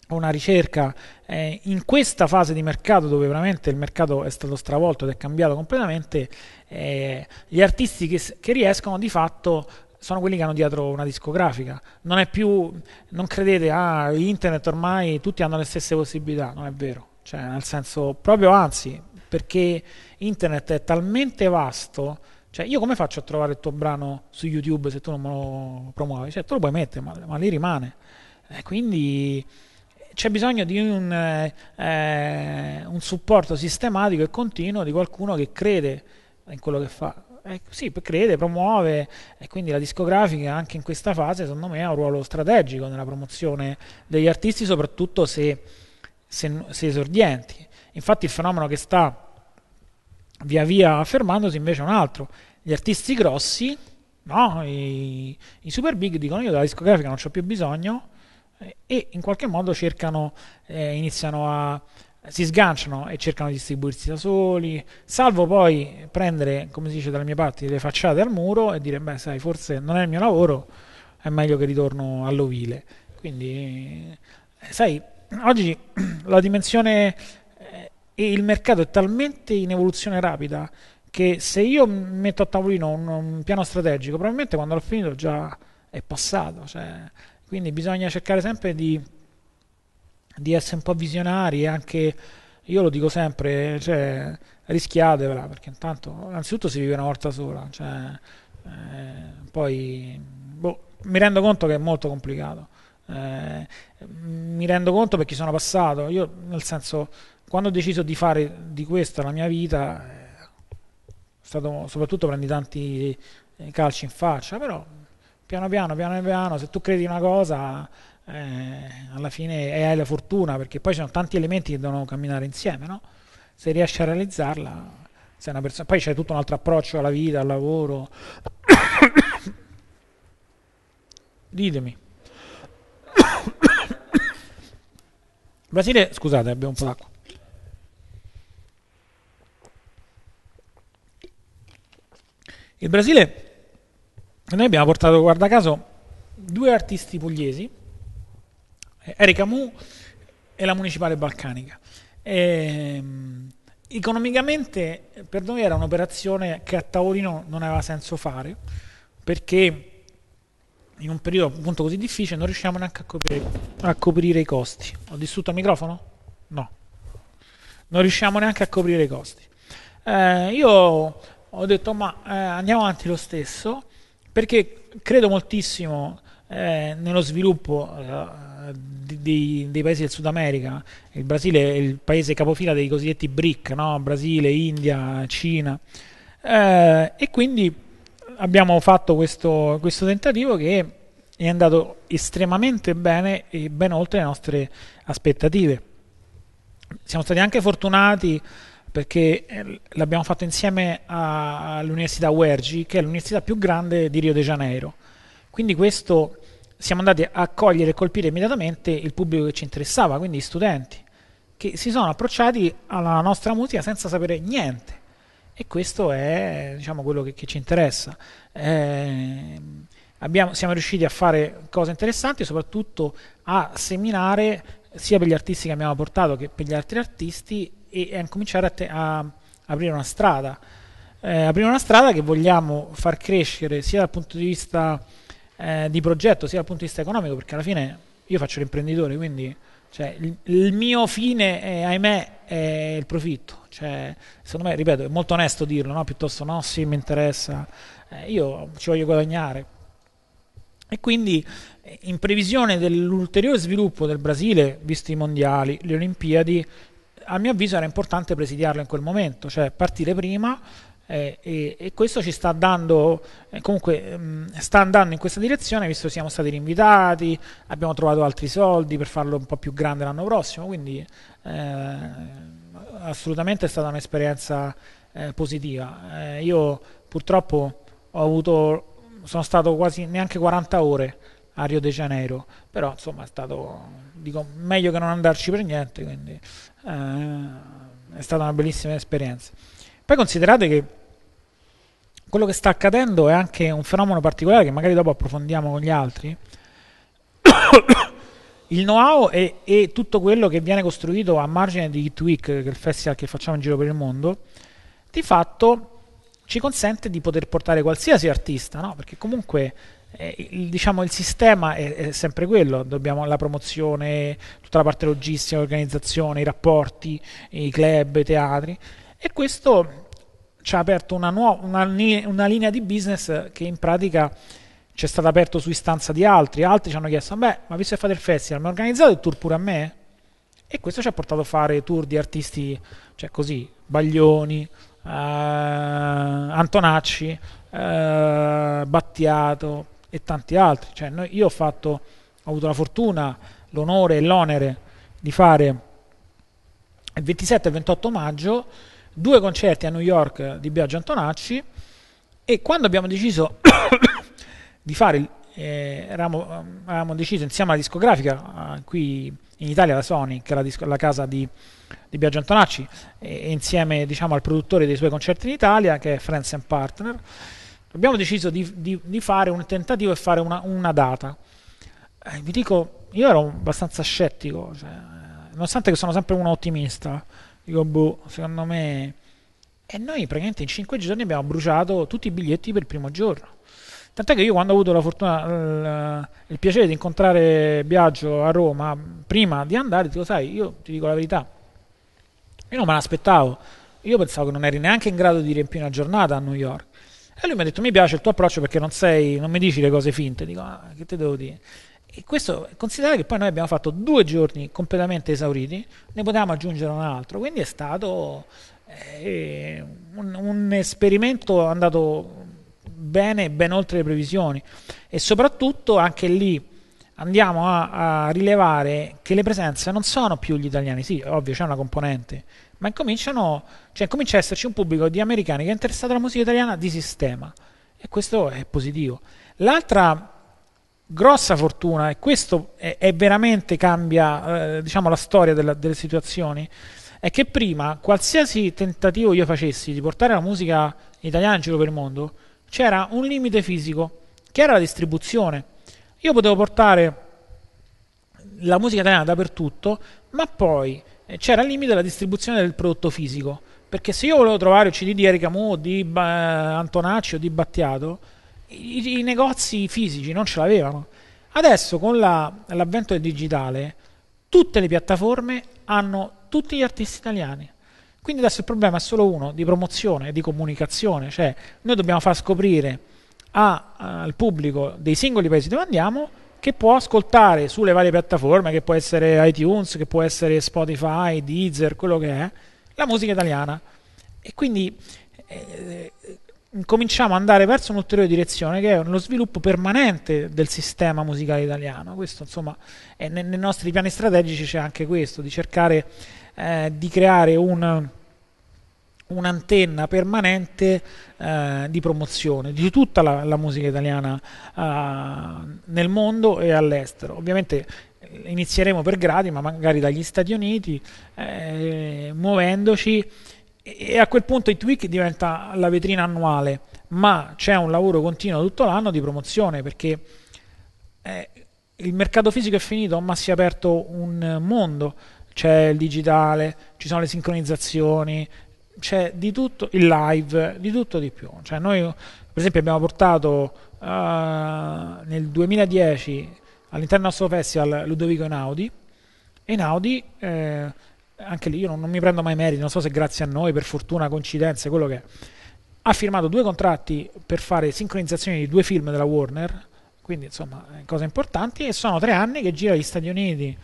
A: una ricerca eh, in questa fase di mercato dove veramente il mercato è stato stravolto ed è cambiato completamente, eh, gli artisti che, che riescono di fatto sono quelli che hanno dietro una discografica. Non è più, non credete, ah, internet ormai tutti hanno le stesse possibilità, non è vero. Cioè, nel senso, proprio anzi, perché internet è talmente vasto, cioè io come faccio a trovare il tuo brano su YouTube se tu non me lo promuovi? Cioè, tu lo puoi mettere, ma, ma lì rimane. Eh, quindi c'è bisogno di un, eh, un supporto sistematico e continuo di qualcuno che crede in quello che fa. Eh, sì, crede, promuove e quindi la discografica anche in questa fase secondo me ha un ruolo strategico nella promozione degli artisti, soprattutto se, se, se esordienti. Infatti il fenomeno che sta via via affermandosi invece è un altro. Gli artisti grossi, no? I, i super big dicono io della discografica non ho più bisogno e in qualche modo cercano, eh, iniziano a si sganciano e cercano di distribuirsi da soli, salvo poi prendere, come si dice dalla mia parte, le facciate al muro e dire, beh sai, forse non è il mio lavoro, è meglio che ritorno all'ovile. Quindi, eh, sai, oggi la dimensione eh, e il mercato è talmente in evoluzione rapida che se io metto a tavolino un, un piano strategico, probabilmente quando l'ho finito già è passato. Cioè, quindi bisogna cercare sempre di di essere un po' visionari e anche, io lo dico sempre, cioè, rischiatevela, perché intanto, innanzitutto si vive una volta sola, cioè, eh, poi, boh, mi rendo conto che è molto complicato. Eh, mi rendo conto perché sono passato. Io, nel senso, quando ho deciso di fare di questa la mia vita, eh, stato, soprattutto prendi tanti eh, calci in faccia, però piano piano, piano piano, se tu credi una cosa, eh, alla fine hai la fortuna, perché poi ci sono tanti elementi che devono camminare insieme, no? Se riesci a realizzarla, sei una persona... Poi c'è tutto un altro approccio alla vita, al lavoro. Ditemi. Brasile, scusate, abbiamo un po' d'acqua. Il Brasile, noi abbiamo portato, guarda caso, due artisti pugliesi Erika Mu e la municipale balcanica. E, ehm, economicamente per noi era un'operazione che a tavolino non aveva senso fare perché in un periodo appunto così difficile non riusciamo neanche a coprire, a coprire i costi. Ho distrutto il microfono? No. Non riusciamo neanche a coprire i costi. Eh, io ho detto ma eh, andiamo avanti lo stesso perché credo moltissimo eh, nello sviluppo eh, di, dei, paesi del Sud America. Il Brasile è il paese capofila dei cosiddetti BRIC, no? Brasile, India, Cina. Eh, e quindi abbiamo fatto questo, questo, tentativo che è andato estremamente bene e ben oltre le nostre aspettative. Siamo stati anche fortunati perché eh, l'abbiamo fatto insieme all'Università UERGI, che è l'università più grande di Rio de Janeiro. Quindi questo siamo andati a cogliere e colpire immediatamente il pubblico che ci interessava, quindi gli studenti, che si sono approcciati alla nostra musica senza sapere niente. E questo è diciamo, quello che, che, ci interessa. Eh, abbiamo, siamo riusciti a fare cose interessanti, soprattutto a seminare sia per gli artisti che abbiamo portato che per gli altri artisti e, a cominciare a, te, a aprire una strada. Eh, aprire una strada che vogliamo far crescere sia dal punto di vista eh, di progetto sia dal punto di vista economico, perché alla fine io faccio l'imprenditore, quindi cioè, il, il, mio fine, è, ahimè, è il profitto. Cioè, secondo me, ripeto, è molto onesto dirlo, no? piuttosto no, sì, mi interessa, eh, io ci voglio guadagnare. E quindi, in previsione dell'ulteriore sviluppo del Brasile, visti i mondiali, le Olimpiadi, a mio avviso era importante presidiarlo in quel momento, cioè partire prima, eh, e, e, questo ci sta dando, eh, comunque mh, mm, sta andando in questa direzione visto che siamo stati rinvitati, abbiamo trovato altri soldi per farlo un po' più grande l'anno prossimo, quindi eh, assolutamente è stata un'esperienza eh, positiva. Eh, io purtroppo ho avuto, sono stato quasi neanche 40 ore a Rio de Janeiro, però insomma è stato dico, meglio che non andarci per niente, quindi eh, è stata una bellissima esperienza. Poi considerate che quello che sta accadendo è anche un fenomeno particolare che magari dopo approfondiamo con gli altri. il know-how e, e, tutto quello che viene costruito a margine di Git Week, che è il festival che facciamo in giro per il mondo, di fatto ci consente di poter portare qualsiasi artista, no? perché comunque eh, il, diciamo, il, sistema è, è sempre quello, Dobbiamo, la promozione, tutta la parte logistica, l'organizzazione, i rapporti, i club, i teatri, e questo ci ha aperto una, nuova, una, una linea di business che in pratica ci è stata aperta su istanza di altri. Altri ci hanno chiesto, beh, ma visto che fate il festival, mi organizzato il tour pure a me? E questo ci ha portato a fare tour di artisti, cioè così, Baglioni, eh, Antonacci, eh, Battiato e tanti altri. Cioè, noi, io ho, fatto, ho avuto la fortuna, l'onore e l'onere di fare il 27 e 28 maggio due concerti a New York di Biagio Antonacci e quando abbiamo deciso di fare, eh, eravamo, ehm, avevamo deciso insieme alla discografica eh, qui in Italia, la Sony, che è la, disco, la casa di, di, Biagio Antonacci, e, insieme diciamo, al produttore dei suoi concerti in Italia, che è Friends and Partner, abbiamo deciso di, di, di fare un tentativo e fare una, una data. Eh, vi dico, io ero abbastanza scettico, cioè, nonostante che sono sempre uno ottimista, Dico, boh, secondo me... E noi praticamente in cinque giorni abbiamo bruciato tutti i biglietti per il primo giorno. Tant'è che io quando ho avuto la fortuna, il, il piacere di incontrare Biagio a Roma, prima di andare, dico, sai, io ti dico la verità, io non me l'aspettavo. Io pensavo che non eri neanche in grado di riempire una giornata a New York. E lui mi ha detto: Mi piace il tuo approccio perché non, sei, non mi dici le cose finte. Dico: ah, Che te devo dire? E questo, considerate che poi noi abbiamo fatto due giorni completamente esauriti, ne potevamo aggiungere un altro, quindi è stato eh, un, un esperimento andato bene, ben oltre le previsioni e soprattutto anche lì andiamo a, a, rilevare che le presenze non sono più gli italiani, sì, ovvio c'è una componente, ma cominciano, cioè, comincia ad esserci un pubblico di americani che è interessato alla musica italiana di sistema e questo è positivo. L'altra grossa fortuna, e questo è, è veramente cambia eh, diciamo, la storia della, delle situazioni, è che prima qualsiasi tentativo io facessi di portare la musica italiana in giro per il mondo, c'era un limite fisico, che era la distribuzione. Io potevo portare la musica italiana dappertutto, ma poi eh, c'era il limite della distribuzione del prodotto fisico. Perché se io volevo trovare il CD di Erika Mu, di ba- Antonacci o di Battiato, i, i negozi fisici non ce l'avevano. Adesso con la, l'avvento del digitale tutte le piattaforme hanno tutti gli artisti italiani. Quindi adesso il problema è solo uno, di promozione di comunicazione, cioè noi dobbiamo far scoprire a, al pubblico dei singoli paesi dove andiamo che può ascoltare sulle varie piattaforme, che può essere iTunes, che può essere Spotify, Deezer, quello che è, la musica italiana. E quindi eh, cominciamo ad andare verso un'ulteriore direzione che è lo sviluppo permanente del sistema musicale italiano. Questo, insomma, nei, nei, nostri piani strategici c'è anche questo, di cercare eh, di creare un, un'antenna permanente eh, di promozione di tutta la, la musica italiana eh, nel mondo e all'estero. Ovviamente eh, inizieremo per gradi, ma magari dagli Stati Uniti, eh, muovendoci e a quel punto It Week diventa la vetrina annuale, ma c'è un lavoro continuo tutto l'anno di promozione perché eh, il mercato fisico è finito, ma si è aperto un mondo, c'è il digitale, ci sono le sincronizzazioni, c'è di tutto, il live, di tutto di più. Cioè noi per esempio abbiamo portato uh, nel 2010 all'interno del nostro festival Ludovico Einaudi, e Einaudi eh, anche lì io non, non, mi prendo mai meriti, non so se grazie a noi, per fortuna, coincidenze, quello che è. Ha firmato due contratti per fare sincronizzazione di due film della Warner, quindi insomma eh, cose importanti, e sono tre anni che gira gli Stati Uniti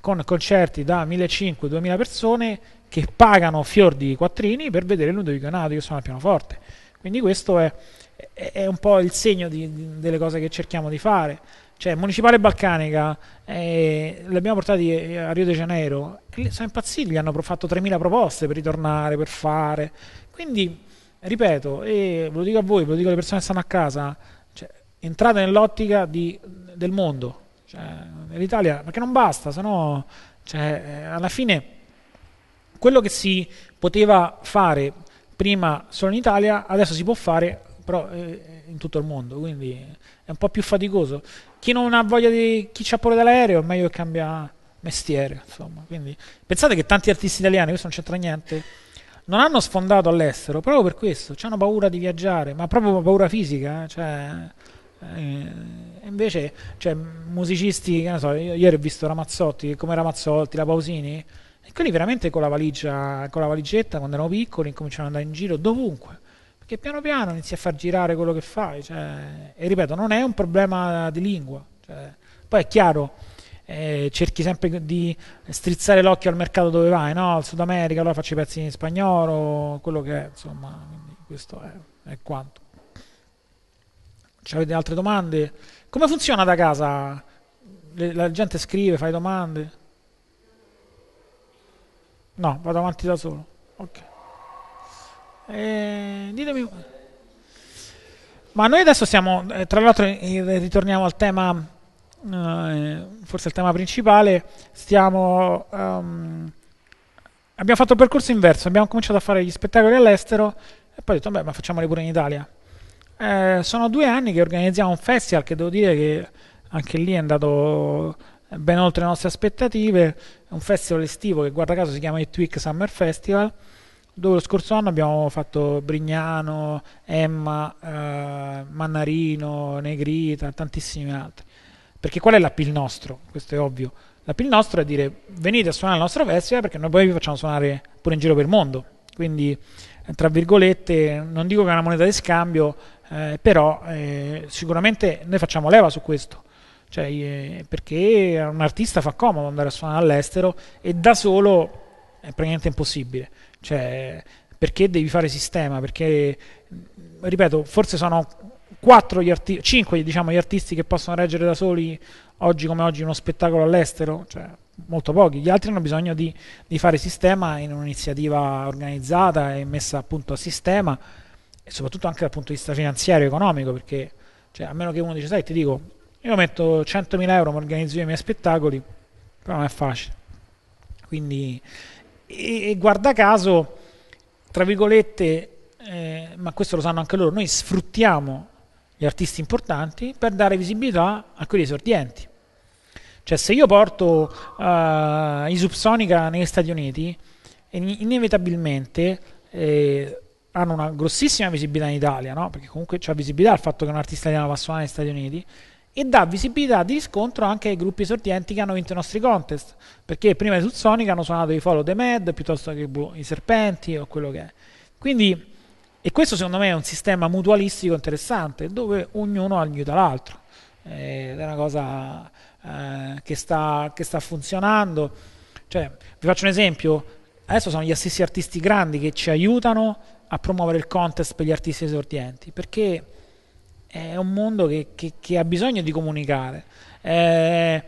A: con concerti da 1500-2000 persone che pagano fior di quattrini per vedere Ludovico Nato, io sono al pianoforte. Quindi questo è, è un po' il segno di, di, delle cose che cerchiamo di fare cioè Municipale Balcanica, eh, li abbiamo portati a Rio de Janeiro, mm. sono impazziti, gli hanno fatto 3.000 proposte per ritornare, per fare, quindi ripeto, e ve lo dico a voi, ve lo dico alle persone che stanno a casa, cioè, entrate nell'ottica di, del mondo, cioè, l'Italia, perché non basta, se no cioè, eh, alla fine quello che si poteva fare prima solo in Italia, adesso si può fare però eh, in tutto il mondo, quindi è un po' più faticoso chi non ha voglia di chi c'ha paura dell'aereo è meglio che cambia mestiere insomma quindi pensate che tanti artisti italiani questo non c'entra niente non hanno sfondato all'estero proprio per questo hanno paura di viaggiare ma proprio paura fisica eh. cioè eh, invece cioè, musicisti che ne so io, ieri ho visto Ramazzotti come Ramazzotti la Pausini e quelli veramente con la valigia con la valigetta quando erano piccoli incominciano ad andare in giro dovunque perché piano piano inizi a far girare quello che fai. Cioè, e ripeto, non è un problema di lingua. Cioè, poi è chiaro, eh, cerchi sempre di strizzare l'occhio al mercato dove vai, no? Al Sud America, allora faccio i pezzi in spagnolo, quello che è, insomma, questo è, è quanto. Ci avete altre domande? Come funziona da casa? Le, la gente scrive, fai domande? No, vado avanti da solo. Ok. Eh, ditemi... Ma noi adesso siamo, eh, tra l'altro eh, ritorniamo al tema, eh, forse il tema principale, stiamo, um, abbiamo fatto il percorso inverso, abbiamo cominciato a fare gli spettacoli all'estero e poi ho detto, beh, ma facciamoli pure in Italia. Eh, sono due anni che organizziamo un festival che devo dire che anche lì è andato ben oltre le nostre aspettative, è un festival estivo che guarda caso si chiama il Week Summer Festival, dove lo scorso anno abbiamo fatto Brignano, Emma, eh, Mannarino, Negrita, tantissimi altri. Perché qual è l'appeal nostro? Questo è ovvio. L'appeal nostro è dire venite a suonare la nostra festival perché noi poi vi facciamo suonare pure in giro per il mondo. Quindi, eh, tra virgolette, non dico che è una moneta di scambio, eh, però eh, sicuramente noi facciamo leva su questo. Cioè, eh, perché un artista fa comodo andare a suonare all'estero e da solo è praticamente impossibile. Cioè, perché devi fare sistema? Perché, ripeto, forse sono 4 gli arti- 5 diciamo, gli artisti che possono reggere da soli oggi come oggi uno spettacolo all'estero, cioè molto pochi, gli altri hanno bisogno di, di fare sistema in un'iniziativa organizzata e messa appunto a sistema e soprattutto anche dal punto di vista finanziario e economico, perché cioè, a meno che uno dice, sai, ti dico, io metto 100.000 euro, mi organizzo i miei spettacoli, però non è facile. Quindi e, e guarda caso, tra virgolette, eh, ma questo lo sanno anche loro, noi sfruttiamo gli artisti importanti per dare visibilità a quelli esordienti. Cioè se io porto uh, i Subsonica negli Stati Uniti, inevitabilmente eh, hanno una grossissima visibilità in Italia, no? perché comunque c'è visibilità il fatto che un artista italiano va a suonare negli Stati Uniti, e dà visibilità di riscontro anche ai gruppi sortienti che hanno vinto i nostri contest, perché prima di Sonic hanno suonato i Follow the Mad piuttosto che i Serpenti o quello che è. Quindi, e questo secondo me è un sistema mutualistico interessante, dove ognuno aiuta l'altro. Ed è una cosa eh, che, sta, che, sta, funzionando. Cioè, vi faccio un esempio, adesso sono gli stessi artisti grandi che ci aiutano a promuovere il contest per gli artisti esordienti, perché è un mondo che, che, che ha bisogno di comunicare. Eh,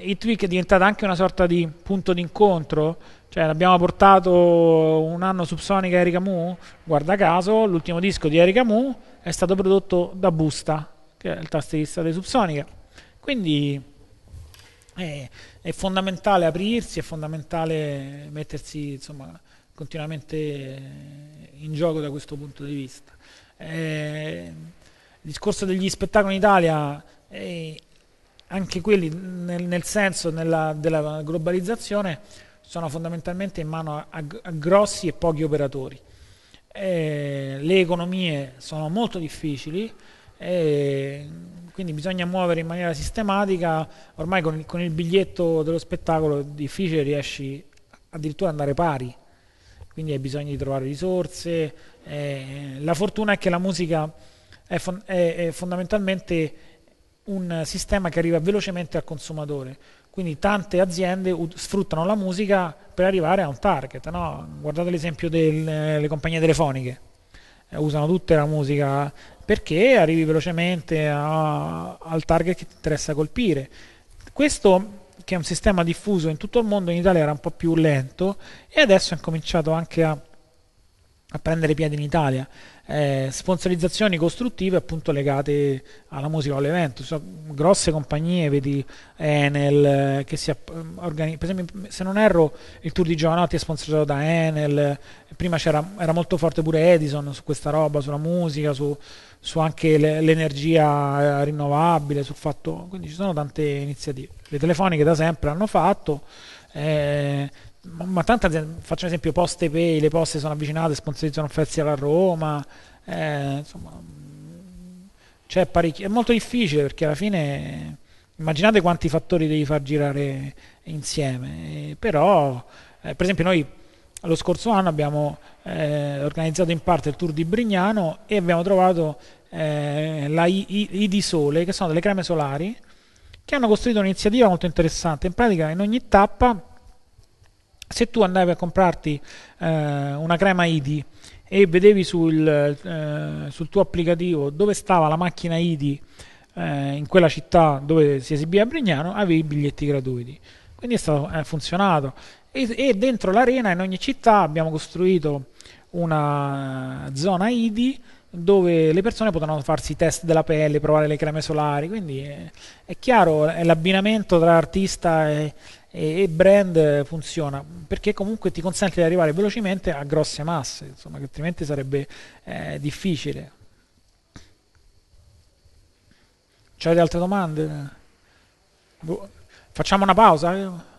A: It Week è diventata anche una sorta di punto d'incontro, cioè l'abbiamo portato un anno subsonica Erika Mu, guarda caso l'ultimo disco di Erika Mu è stato prodotto da Busta, che è il tastierista di Subsonica. Quindi è, eh, è fondamentale aprirsi, è fondamentale mettersi insomma, continuamente in gioco da questo punto di vista. Eh, il discorso degli spettacoli in Italia, eh, anche quelli nel, nel senso nella, della globalizzazione, sono fondamentalmente in mano a, a, grossi e pochi operatori. Eh, le economie sono molto difficili, eh, quindi bisogna muovere in maniera sistematica, ormai con il, con il biglietto dello spettacolo è difficile riesci addirittura ad andare pari, quindi hai bisogno di trovare risorse. Eh, la fortuna è che la musica è, fon- è, è fondamentalmente un sistema che arriva velocemente al consumatore. Quindi tante aziende ut- sfruttano la musica per arrivare a un target. No? Guardate l'esempio delle compagnie telefoniche, eh, usano tutte la musica perché arrivi velocemente a- al target che ti interessa colpire. Questo che è un sistema diffuso in tutto il mondo, in Italia era un po' più lento e adesso è cominciato anche a, a prendere piede in Italia eh, sponsorizzazioni costruttive appunto legate alla musica o all'evento. So, grosse compagnie, vedi Enel, eh, che si mm, organizza, per esempio mm, se non erro il tour di Giovanotti è sponsorizzato da Enel, eh, prima era molto forte pure Edison su questa roba, sulla musica, su, su anche le, l'energia eh, rinnovabile, sul fatto, quindi ci sono tante iniziative. Le telefoniche da sempre hanno fatto. Eh, ma tante aziende, faccio un esempio, Poste Pay, le poste sono avvicinate, sponsorizzano un alla Roma, eh, insomma, cioè è molto difficile perché alla fine immaginate quanti fattori devi far girare insieme, eh, però eh, per esempio noi lo scorso anno abbiamo eh, organizzato in parte il tour di Brignano e abbiamo trovato eh, la I, I, I di Sole, che sono delle creme solari, che hanno costruito un'iniziativa molto interessante, in pratica in ogni tappa se tu andavi a comprarti eh, una crema ID e vedevi sul, eh, sul, tuo applicativo dove stava la macchina ID eh, in quella città dove si esibiva a Brignano, avevi i biglietti gratuiti. Quindi è, stato, è funzionato. E, e dentro l'arena, in ogni città, abbiamo costruito una zona ID dove le persone potranno farsi i test della pelle, provare le creme solari, quindi è, è chiaro, è l'abbinamento tra artista e, e, e, brand funziona perché comunque ti consente di arrivare velocemente a grosse masse, insomma, che altrimenti sarebbe eh, difficile. C'hai altre domande? Boh, facciamo una pausa?